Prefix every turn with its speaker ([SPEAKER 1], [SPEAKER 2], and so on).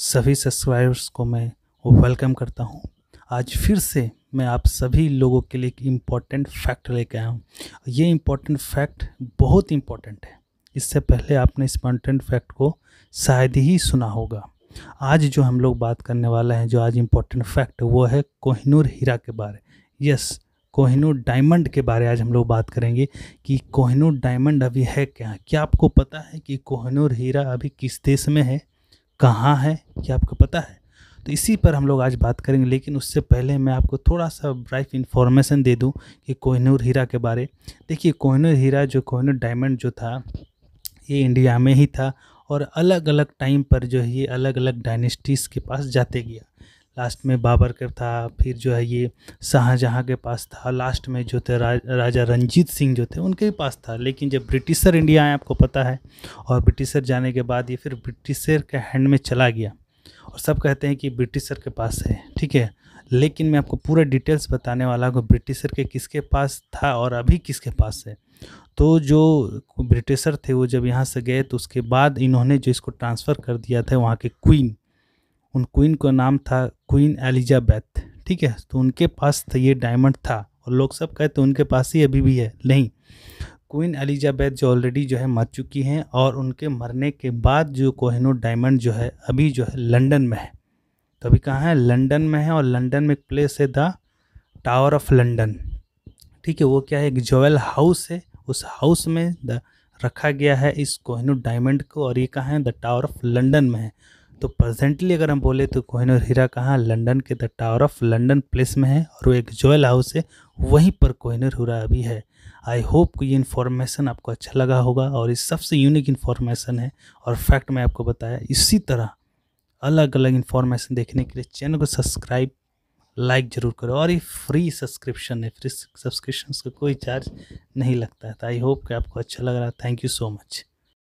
[SPEAKER 1] सभी सब्सक्राइबर्स को मैं वेलकम करता हूँ आज फिर से मैं आप सभी लोगों के लिए एक इम्पॉर्टेंट फैक्ट लेके आया हूँ ये इम्पॉर्टेंट फैक्ट बहुत इम्पॉर्टेंट है इससे पहले आपने इस इम्पॉर्टेंट फैक्ट को शायद ही सुना होगा आज जो हम लोग बात करने वाला है जो आज इम्पोर्टेंट फैक्ट वो है कोहिनूर हीरा के बारे यस कोहिनूर डायमंड के बारे आज हम लोग बात करेंगे कि कोहिनूर डायमंड अभी है क्या क्या आपको पता है कि कोहिनूर हीरा अभी किस देश में है कहाँ है क्या आपको पता है तो इसी पर हम लोग आज बात करेंगे लेकिन उससे पहले मैं आपको थोड़ा सा ब्राइफ इन्फॉर्मेशन दे दूं कि कोहनूर हीरा के बारे देखिए कोहनूर हीरा जो कोहनूर डायमंड जो था ये इंडिया में ही था और अलग अलग टाइम पर जो है ये अलग अलग डायनेस्टीज़ के पास जाते गया लास्ट में बाबर के था फिर जो है ये शाहजहाँ के पास था लास्ट में जो थे रा, राजा रंजीत सिंह जो थे उनके पास था लेकिन जब ब्रिटिशर इंडिया आए आपको पता है और ब्रिटिशर जाने के बाद ये फिर ब्रिटिशर के हैंड में चला गया और सब कहते हैं कि ब्रिटिशर के पास है ठीक है लेकिन मैं आपको पूरा डिटेल्स बताने वाला हूँ ब्रिटिशर के किसके पास था और अभी किसके पास है तो जो ब्रिटिशर थे वो जब यहाँ से गए तो उसके बाद इन्होंने जो इसको ट्रांसफ़र कर दिया था वहाँ के क्वीन उन क्वीन का नाम था क्वीन एलिजाबेथ ठीक है तो उनके पास था ये डायमंड था और लोग सब कहते उनके पास ही अभी भी है नहीं क्वीन एलिजाबेथ जो ऑलरेडी जो है मर चुकी हैं और उनके मरने के बाद जो कोहनो डायमंड जो है अभी जो है लंदन में है तो अभी कहाँ है लंदन में है और लंदन में एक प्लेस है द टावर ऑफ लंदन ठीक है वो क्या है एक ज्वेल हाउस है उस हाउस में द रखा गया है इस कोहनो डायमंड को और ये कहाँ है द टावर ऑफ लंदन में है तो प्रेजेंटली अगर हम बोले तो कोहिन और हीरा कहाँ लंदन के the Tower of London place में है और वो एक ज्वेल हाउस है वहीं पर कोहिन और हीरा अभी है आई होप को ये इन्फॉर्मेशन आपको अच्छा लगा होगा और ये सबसे यूनिक इन्फॉर्मेशन है और फैक्ट मैं आपको बताया इसी तरह अलग अलग इन्फॉर्मेशन देखने के लिए चैनल को सब्सक्राइब लाइक ज़रूर करो और ये फ्री सब्सक्रिप्शन है फ्री सब्सक्रिप्शन का कोई चार्ज नहीं लगता है तो आई होप कि आपको अच्छा लग रहा है थैंक यू सो मच